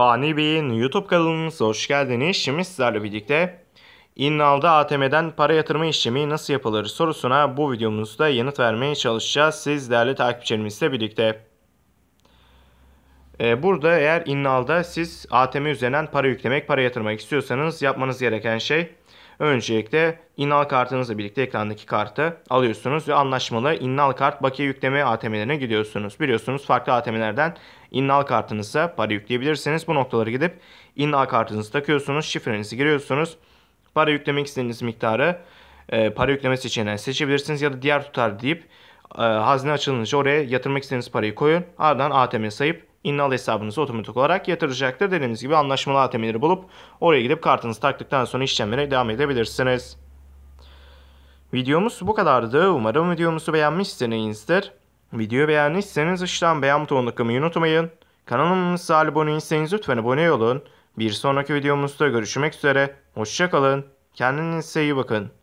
Fani Bey'in YouTube kanalımıza hoş geldiniz. Şimdi sizlerle birlikte İnnal'da ATM'den para yatırma işlemi nasıl yapılır sorusuna bu videomuzda yanıt vermeye çalışacağız. Siz değerli takipçilerimizle birlikte. Ee, burada eğer İnnal'da siz ATM üzerinden para yüklemek, para yatırmak istiyorsanız yapmanız gereken şey Öncelikle inal kartınızla birlikte ekrandaki kartı alıyorsunuz ve anlaşmalı inal kart bakiye yükleme ATM'lerine gidiyorsunuz. Biliyorsunuz farklı ATM'lerden inal kartınıza para yükleyebilirsiniz. Bu noktalara gidip inal kartınızı takıyorsunuz, şifrenizi giriyorsunuz. Para yüklemek istediğiniz miktarı e, para yükleme seçeneğini seçebilirsiniz ya da diğer tutar deyip e, hazne açılınca oraya yatırmak istediğiniz parayı koyun. Ardından ATM sayıp innal hesabınıza otomatik olarak yatıracaktır. Dediğimiz gibi anlaşmalı ATM'leri bulup oraya gidip kartınızı taktıktan sonra işlemlere devam edebilirsiniz. Videomuz bu kadardı. Umarım videomuzu beğenmişsinizdir. Videoyu beğendiyseniz işlem beğen butonuna tıklamayı unutmayın. Kanalımıza abone değilseniz lütfen abone olun. Bir sonraki videomuzda görüşmek üzere. Hoşçakalın. Kendinize iyi bakın.